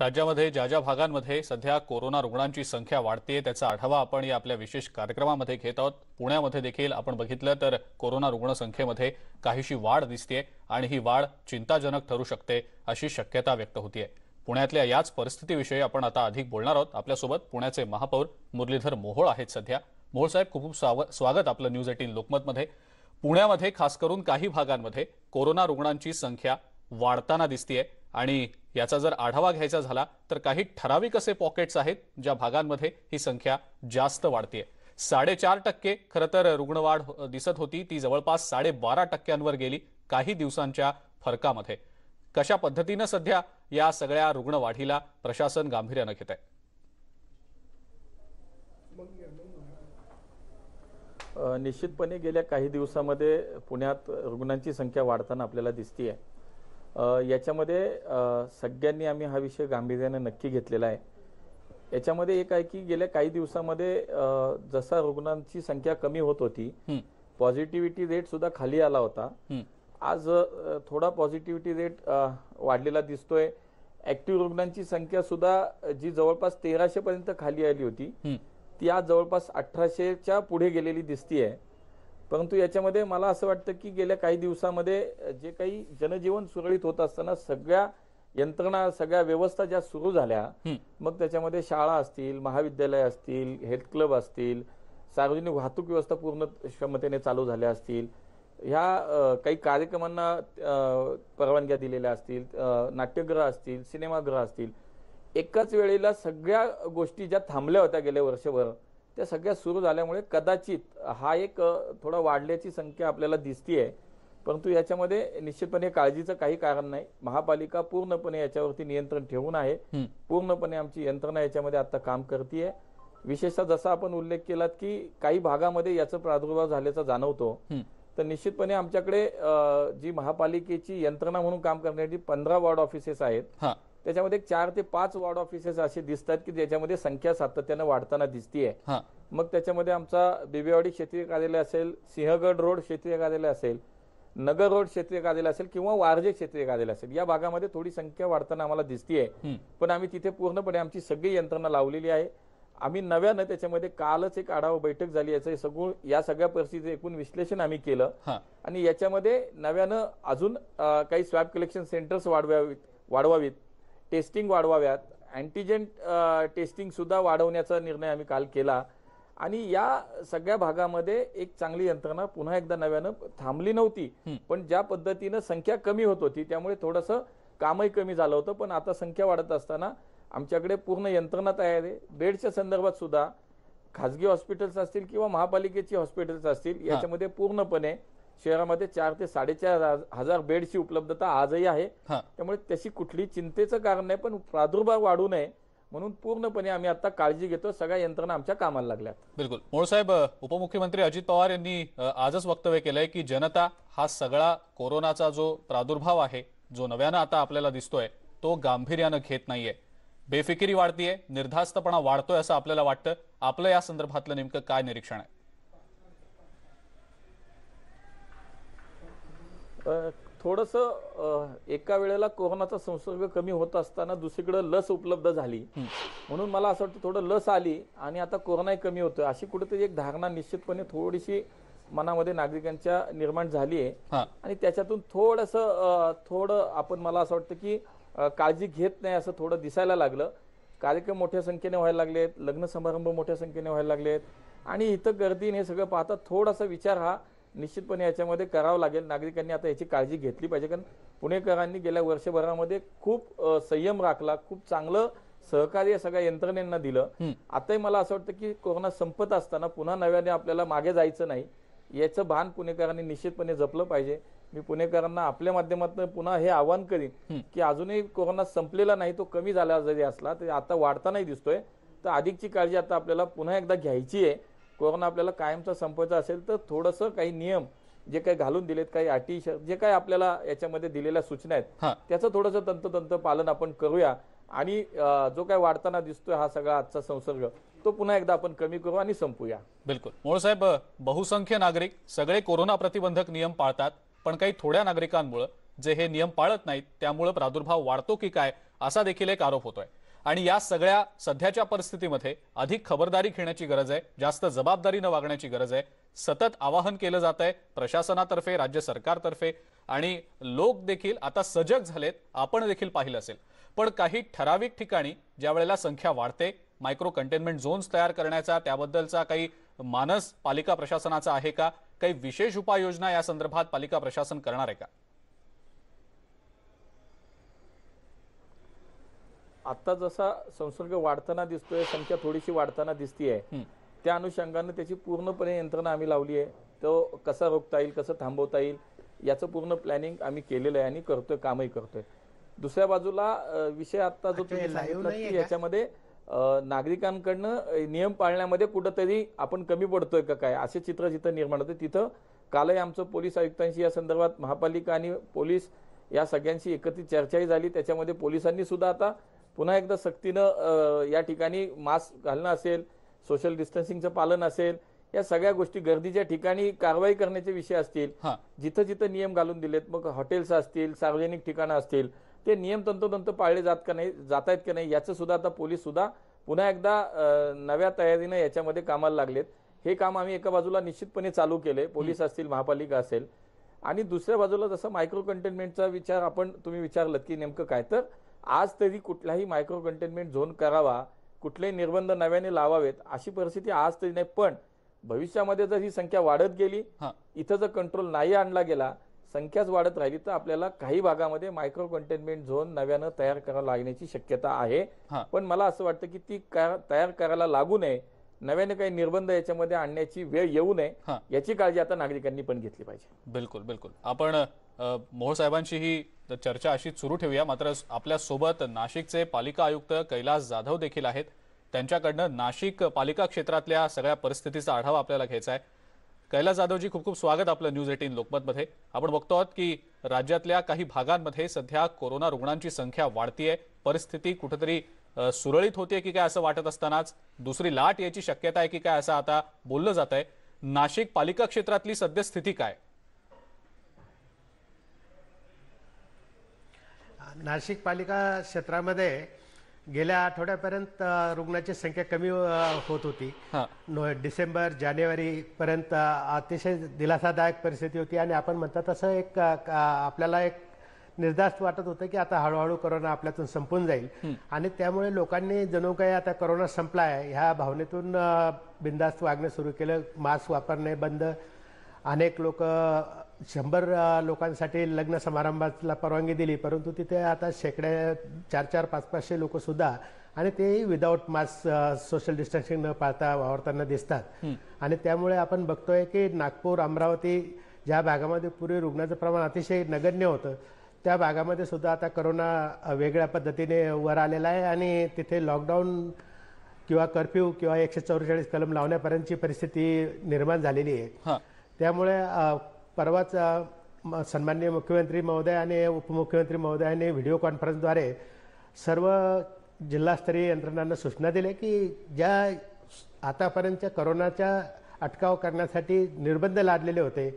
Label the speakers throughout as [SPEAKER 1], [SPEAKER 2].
[SPEAKER 1] राज्यामध्ये ज्या ज्या भागांमध्ये सध्या कोरोना रुग्णांची संख्या वाढतीये त्याचा आढावा आपण या आपल्या विशेष कार्यक्रमामध्ये घेत आहोत पुण्यामध्ये देखील आपण बघितलं तर कोरोना रुग्णसंख्येमध्ये काहीशी वाढ दिसते आणि ही वाढ चिंताजनक ठरू शकते अशी शक्यता व्यक्त होतीये पुण्यातल्या याच परिस्थितीविषयी आपण आता अधिक बोलणार आहोत आपल्यासोबत पुण्याचे महापौर मुरलीधर मोहोळ आहेत सध्या मोहोळ साहेब खूप खूप स्वागत आपलं न्यूज एटीन लोकमतमध्ये पुण्यामध्ये खास करून काही भागांमध्ये कोरोना रुग्णांची संख्या वाढताना दिसतीये आणि याचा जर आढावा घ्यायचा झाला तर काही ठराविक असे पॉकेट्स आहेत ज्या भागांमध्ये ही संख्या जास्त वाढते साडेचार टक्के खरं तर रुग्णवाढ हो, दिसत होती ती जवळपास साडेबारा टक्क्यांवर गेली काही दिवसांच्या फरकामध्ये कशा पद्धतीनं सध्या या सगळ्या रुग्णवाढीला प्रशासन गांभीर्यानं घेत आहे
[SPEAKER 2] निश्चितपणे गेल्या
[SPEAKER 1] काही दिवसामध्ये
[SPEAKER 2] पुण्यात रुग्णांची संख्या वाढताना आपल्याला दिसती आहे याच्यामध्ये सगळ्यांनी आम्ही हा विषय गांभीर्याने नक्की घेतलेला आहे याच्यामध्ये एक आहे की गेल्या काही दिवसामध्ये जसा रुग्णांची संख्या कमी होत होती पॉझिटिव्हिटी रेट सुद्धा खाली आला होता आज थोडा पॉझिटिव्हिटी रेट वाढलेला दिसतोय ऍक्टिव्ह रुग्णांची संख्या सुद्धा जी जवळपास तेराशे पर्यंत खाली आली होती ती आज जवळपास अठराशेच्या पुढे गेलेली दिसतीये परंतु याच्यामध्ये मला असं वाटतं की गेल्या काही दिवसामध्ये जे काही जनजीवन सुरळीत होत असताना सगळ्या यंत्रणा सगळ्या व्यवस्था ज्या सुरू झाल्या मग त्याच्यामध्ये शाळा असतील महाविद्यालय असतील हेल्थ क्लब असतील सार्वजनिक वाहतूक व्यवस्था पूर्ण क्षमतेने चालू झाल्या असतील ह्या काही कार्यक्रमांना परवानग्या दिलेल्या असतील नाट्यगृह असतील सिनेमागृह असतील एकाच वेळेला सगळ्या गोष्टी ज्या थांबल्या होत्या गेल्या वर्षभर त्या सगळ्या सुरू झाल्यामुळे कदाचित हा एक थोडा वाढल्याची संख्या आपल्याला दिसतीये परंतु याच्यामध्ये निश्चितपणे काळजीचं काही कारण नाही महापालिका पूर्णपणे याच्यावरती नियंत्रण ठेवून आहे पूर्णपणे आमची यंत्रणा याच्यामध्ये आता काम करतीये विशेषतः जसा आपण उल्लेख केलात की काही भागामध्ये याचा प्रादुर्भाव झाल्याचा जाणवतो तर निश्चितपणे आमच्याकडे जी महापालिकेची यंत्रणा म्हणून काम करण्यासाठी पंधरा वॉर्ड ऑफिसेस आहेत त्याच्यामध्ये चार ते पाच वॉर्ड ऑफिसेस असे दिसतात की ज्याच्यामध्ये संख्या सातत्यानं वाढताना दिसतीये मग त्याच्यामध्ये आमचा बिबेवाडी क्षेत्रीय कार्यालय असेल सिंहगड रोड क्षेत्रीय कार्यालय असेल नगर रोड क्षेत्रीय कार्यालय असेल किंवा वारजे क्षेत्रीय कार्यालय असेल या भागामध्ये थोडी संख्या वाढताना आम्हाला दिसतीये पण आम्ही तिथे पूर्णपणे आमची सगळी यंत्रणा लावलेली आहे आम्ही नव्यानं त्याच्यामध्ये कालच एक आढावा बैठक झाली याचं सगळं या सगळ्या परिस्थितीचं एकूण विश्लेषण आम्ही केलं आणि याच्यामध्ये नव्यानं अजून काही स्वॅब कलेक्शन सेंटर्स वाढवावीत वाढवावीत टेस्टिंग वाढवाव्यात अँटीजेन टेस्टिंगसुद्धा वाढवण्याचा निर्णय आम्ही काल केला आणि या सगळ्या भागामध्ये एक चांगली यंत्रणा पुन्हा एकदा नव्यानं थांबली नव्हती पण ज्या पद्धतीनं संख्या कमी होत होती त्यामुळे थोडंसं कामही कमी झालं होतं पण आता संख्या वाढत असताना आमच्याकडे पूर्ण यंत्रणा तयार आहे बेडच्या संदर्भात सुद्धा खाजगी हॉस्पिटल्स असतील किंवा महापालिकेची हॉस्पिटल्स असतील याच्यामध्ये पूर्णपणे शहरामध्ये चार ते साडेचार हजार बेडची उपलब्धता आजही आहे त्यामुळे त्याची कुठली चिंतेचं कारण नाही पण प्रादुर्भाव वाढू नये म्हणून पूर्णपणे आम्ही आता काळजी घेतो सगळ्या यंत्रणा
[SPEAKER 1] आमच्या कामाला लागल्या बिलकुल मोळसाहेब उपमुख्यमंत्री अजित पवार यांनी आजच वक्तव्य केलंय की जनता हा सगळा कोरोनाचा जो प्रादुर्भाव आहे जो नव्यानं आता आपल्याला दिसतोय तो गांभीर्यानं घेत नाहीये बेफिकिरी वाढतीये निर्धास्तपणा वाढतोय असं आपल्याला वाटतं आपलं या संदर्भातलं नेमकं काय निरीक्षण आहे
[SPEAKER 2] थोडस एका वेळेला कोरोनाचा संसर्ग कमी होत असताना दुसरीकडे लस उपलब्ध झाली म्हणून मला असं वाटतं थोडं लस आली आणि आता कोरोनाही कमी होतोय अशी कुठेतरी एक धारणा निश्चितपणे थोडीशी मनामध्ये नागरिकांच्या निर्माण झाली आहे आणि त्याच्यातून थोडस थोडं आपण मला असं वाटतं की काळजी घेत नाही असं थोडं दिसायला लागलं कार्यक्रम मोठ्या संख्येने व्हायला लागलेत लग्न समारंभ मोठ्या संख्येने व्हायला लागलेत आणि इथं गर्दीने हे सगळं पाहता थोडासा विचार हा निश्चितपणे याच्यामध्ये करावं लागेल नागरिकांनी आता याची काळजी घेतली पाहिजे कारण पुणेकरांनी गेल्या वर्षभरामध्ये खूप संयम राखला खूप चांगलं सहकार्य सगळ्या यंत्रणेंना दिलं आताही मला असं वाटतं की कोरोना संपत असताना पुन्हा नव्याने आपल्याला मागे जायचं नाही याचं भान पुणेकरांनी निश्चितपणे जपलं पाहिजे मी पुणेकरांना आपल्या माध्यमातून पुन्हा हे आवाहन करीन की अजूनही कोरोना संपलेला नाही तो कमी झाला जरी असला तरी आता वाढतानाही दिसतोय तर अधिकची काळजी आता आपल्याला पुन्हा एकदा घ्यायची आहे कोरोना आपल्याला कायमचा संपवायचा असेल तर थोडंसं काही नियम जे काही घालून दिलेत काही अटी जे काही आपल्याला याच्यामध्ये दिलेल्या सूचना आहेत त्याचं थोडंसं तंततंत पालन आपण करूया आणि जो काही वाढताना दिसतोय हा सगळा आजचा संसर्ग तो पुन्हा एकदा आपण कमी करू आणि संपूया
[SPEAKER 1] बिलकुल मोळसाहेब बहुसंख्य नागरिक सगळे कोरोना प्रतिबंधक नियम पाळतात पण काही थोड्या नागरिकांमुळे जे हे नियम पाळत नाहीत त्यामुळे प्रादुर्भाव वाढतो की काय असा देखील एक आरोप होतोय आणि या सगळ्या सध्याच्या परिस्थितीमध्ये अधिक खबरदारी घेण्याची गरज आहे जास्त जबाबदारीनं वागण्याची गरज आहे सतत आवाहन केलं जात आहे प्रशासनातर्फे राज्य सरकारतर्फे आणि लोक देखील आता सजग झालेत आपण देखील पाहिलं असेल पण काही ठराविक ठिकाणी ज्या वेळेला संख्या वाढते मायक्रो कंटेनमेंट झोन्स तयार करण्याचा त्याबद्दलचा काही मानस पालिका प्रशासनाचा आहे का काही विशेष उपाययोजना या संदर्भात पालिका प्रशासन करणार आहे का
[SPEAKER 2] आता जसा संसर्ग वाढताना दिसतोय संख्या थोडीशी वाढताना दिसतीये त्या अनुषंगाने त्याची पूर्णपणे यंत्रणा आम्ही लावली आहे तो कसा रोखता येईल कसं थांबवता येईल याचं पूर्ण प्लॅनिंग आम्ही केलेलं आहे आणि करतोय कामही करतोय दुसऱ्या बाजूला विषय आता जो तुम्ही याच्यामध्ये नागरिकांकडनं नियम पाळण्यामध्ये कुठंतरी आपण कमी पडतोय का काय असे चित्र जिथं निर्माण होते तिथं कालही आमचं पोलीस आयुक्तांशी या संदर्भात महापालिका आणि पोलीस या सगळ्यांशी एकत्रित चर्चाही झाली त्याच्यामध्ये पोलिसांनी सुद्धा आता पुन्हा एकदा सक्तीनं या ठिकाणी मास्क घालणं असेल सोशल डिस्टन्सिंगचं पालन असेल या सगळ्या गोष्टी गर्दीच्या ठिकाणी कारवाई करण्याचे विषय असतील जिथं जिथं नियम घालून दिलेत मग हॉटेल्स असतील सार्वजनिक ठिकाणं असतील ते नियम तंतोतंत पाळले जात का नाही जात आहेत का नाही याचं सुद्धा आता पोलीस सुद्धा पुन्हा एकदा नव्या तयारीनं याच्यामध्ये कामाला लागलेत हे काम आम्ही एका बाजूला निश्चितपणे चालू केले पोलीस असतील महापालिका असेल आणि दुसऱ्या बाजूला जसं मायक्रो कंटेनमेंटचा विचार आपण तुम्ही विचारलं की नेमकं काय तर आज तरी कुठलाही मायक्रो कंटेनमेंट झोन करावा कुठलेही निर्बंध नव्याने लावावेत अशी परिस्थिती आज तरी नाही पण भविष्यामध्ये जर ही संख्या वाढत गेली इथं जर कंट्रोल नाही आणला गेला संख्याच वाढत राहिली तर आपल्याला काही भागामध्ये मायक्रो कंटेनमेंट झोन नव्यानं तयार करावा लागण्याची शक्यता आहे पण मला असं वाटतं की ती तयार करायला लागू नये नव्याने काही निर्बंध याच्यामध्ये आणण्याची वेळ येऊ नये याची काळजी आता नागरिकांनी पण घेतली पाहिजे
[SPEAKER 1] बिलकुल बिलकुल आपण मोहोळ साहेबांची ही चर्चा अशी सुरू ठेवूया मात्र आपल्या सोबत नाशिकचे पालिका आयुक्त कैलास जाधव देखील आहेत त्यांच्याकडनं नाशिक पालिका क्षेत्रातल्या सगळ्या परिस्थितीचा आढावा आपल्याला घ्यायचा आहे कैलास जाधवजी खूप खूप स्वागत आपलं न्यूज एटीन लोकमतमध्ये आपण बघतो आहोत की राज्यातल्या काही भागांमध्ये सध्या कोरोना रुग्णांची संख्या आहे परिस्थिती कुठेतरी सुरळीत होते की काय असं वाटत असतानाच दुसरी लाट याची शक्यता आहे की काय असं आता बोललं जात आहे नाशिक पालिका क्षेत्रातली सद्यस्थिती काय
[SPEAKER 3] नाशिक पालिका क्षेत्रामध्ये गेल्या आठवड्यापर्यंत रुग्णाची संख्या कमी होत होती डिसेंबर जानेवारी पर्यंत अतिशय दिलासादायक परिस्थिती होती आणि आपण म्हणतात तसं एक आपल्याला एक निर्धास्त वाटत होतं की आता हळूहळू करोना आपल्यातून संपून जाईल आणि त्यामुळे लोकांनी जणू काही आता करोना संपलाय ह्या भावनेतून बिंदास्त वागणं सुरू केलं मास्क वापरणे बंद अनेक लोक शंभर लोकांसाठी लग्न समारंभाला परवानगी दिली परंतु तिथे आता शेकड्या चार चार पाच पाचशे सुद्धा आणि तेही विदाऊट मास्क सोशल डिस्टन्सिंग न पाळता वावरताना दिसतात आणि त्यामुळे आपण बघतोय की नागपूर अमरावती ज्या भागामध्ये पूर्वी रुग्णाचं प्रमाण अतिशय नगण्य होतं त्या भागामध्ये सुद्धा आता करोना वेगळ्या पद्धतीने वर आलेला आहे आणि तिथे लॉकडाऊन किंवा कर्फ्यू किंवा एकशे चौवेचाळीस कलम लावण्यापर्यंतची परिस्थिती निर्माण झालेली आहे त्यामुळे परवाच सन्मान्य मुख्यमंत्री महोदय आणि उपमुख्यमंत्री महोदयांनी व्हिडिओ कॉन्फरन्सद्वारे सर्व जिल्हास्तरीय यंत्रणांना सूचना दिल्या की ज्या आतापर्यंतच्या करोनाच्या अटकाव करण्यासाठी निर्बंध लादलेले होते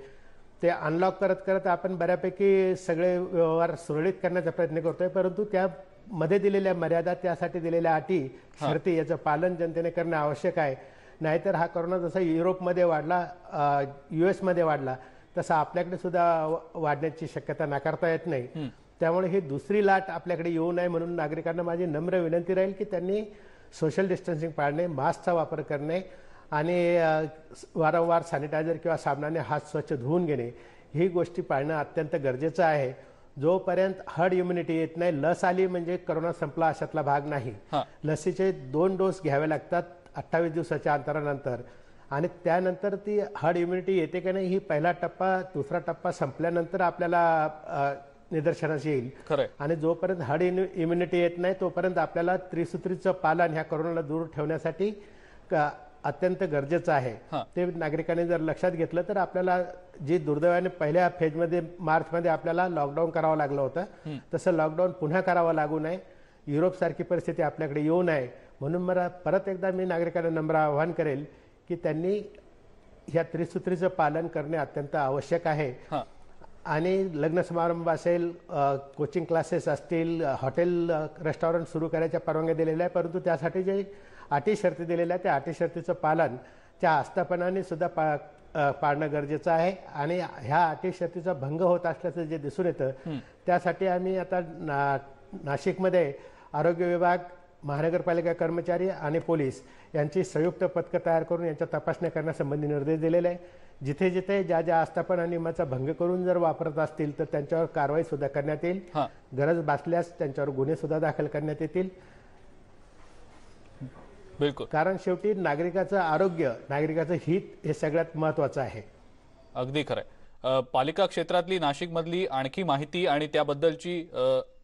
[SPEAKER 3] ते अनलॉक करत करत आपण बऱ्यापैकी सगळे व्यवहार सुरळीत करण्याचा प्रयत्न करतोय परंतु त्या मध्ये दिलेल्या मर्यादा त्यासाठी दिलेल्या अटी शर्ती याचं पालन जनतेने करणं आवश्यक आहे नाहीतर हा कोरोना जसा युरोपमध्ये वाढला यू एसमध्ये वाढला तसा आपल्याकडे सुद्धा वाढण्याची शक्यता नाकारता येत नाही त्यामुळे ही दुसरी लाट आपल्याकडे येऊ नये म्हणून नागरिकांना माझी नम्र विनंती राहील की त्यांनी सोशल डिस्टन्सिंग पाळणे मास्कचा वापर करणे आणि वारंवार सॅनिटायझर किंवा साबणाने हात स्वच्छ धुवून घेणे ही गोष्टी पाळणं अत्यंत गरजेचं आहे जोपर्यंत हर्ड इम्युनिटी येत नाही लस आली म्हणजे करोना संपला अशातला भाग नाही लसीचे दोन डोस घ्यावे लागतात अठ्ठावीस दिवसाच्या अंतरानंतर आणि त्यानंतर ती हर्ड इम्युनिटी येते की नाही ही पहिला टप्पा दुसरा टप्पा संपल्यानंतर आपल्याला निदर्शनास येईल आणि जोपर्यंत हर्ड इम्युनिटी येत नाही तोपर्यंत आपल्याला त्रिसूत्रीचं पालन ह्या करोनाला दूर ठेवण्यासाठी अत्यंत गरजेचं आहे ते नागरिकांनी जर लक्षात घेतलं तर आपल्याला जी दुर्दैवाने पहिल्या फेजमध्ये मार्चमध्ये आपल्याला लॉकडाऊन करावं लागलं होतं तसं लॉकडाऊन पुन्हा करावं लागू नये युरोपसारखी परिस्थिती आपल्याकडे येऊ नये म्हणून मला परत एकदा मी नागरिकांना नम्र आवाहन करेल की त्यांनी ह्या त्रिसूत्रीचं पालन करणे अत्यंत आवश्यक आहे आणि लग्न समारंभ असेल कोचिंग क्लासेस असतील हॉटेल रेस्टॉरंट सुरू करायच्या परवानग्या दिलेल्या आहे परंतु त्यासाठी जे अटी शर्ती दिलेल्या त्या अटी शर्तीचं पालन त्या आस्थापनाने सुद्धा पा पाळणं गरजेचं आहे आणि ह्या अटी शर्तीचा भंग होत असल्याचं जे दिसून येतं त्यासाठी आम्ही आता ना नाशिकमध्ये आरोग्य विभाग महानगरपालिका कर्मचारी आणि पोलीस यांची संयुक्त पथकं तयार करून यांच्या तपासण्या करण्यासंबंधी निर्देश दिलेले आहे जिथे जिथे ज्या ज्या आस्थापन आणि नियमाचा भंग करून जर वापरत असतील तर त्यांच्यावर कारवाई सुद्धा करण्यात येईल गरज भासल्यास त्यांच्यावर गुन्हे सुद्धा दाखल करण्यात येतील बिलकुल कारण शेवटी नागरिकाचं आरोग्य नागरिकाचं हित हे सगळ्यात महत्वाचं आहे
[SPEAKER 1] अगदी खरं पालिका क्षेत्रातली नाशिकमधली आणखी माहिती आणि त्याबद्दलची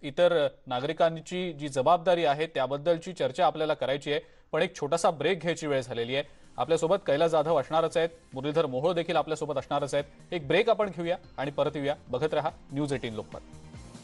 [SPEAKER 1] इतर नागरिकांची जी जबाबदारी आहे त्याबद्दलची चर्चा आपल्याला करायची आहे पण एक छोटासा ब्रेक घ्यायची वेळ झालेली आहे आपल्यासोबत कैलास जाधव असणारच आहेत मुरलीधर मोहोळ देखील आपल्यासोबत असणारच आहेत एक ब्रेक आपण घेऊया आणि परत येऊया बघत रहा न्यूज एटीन लोकमत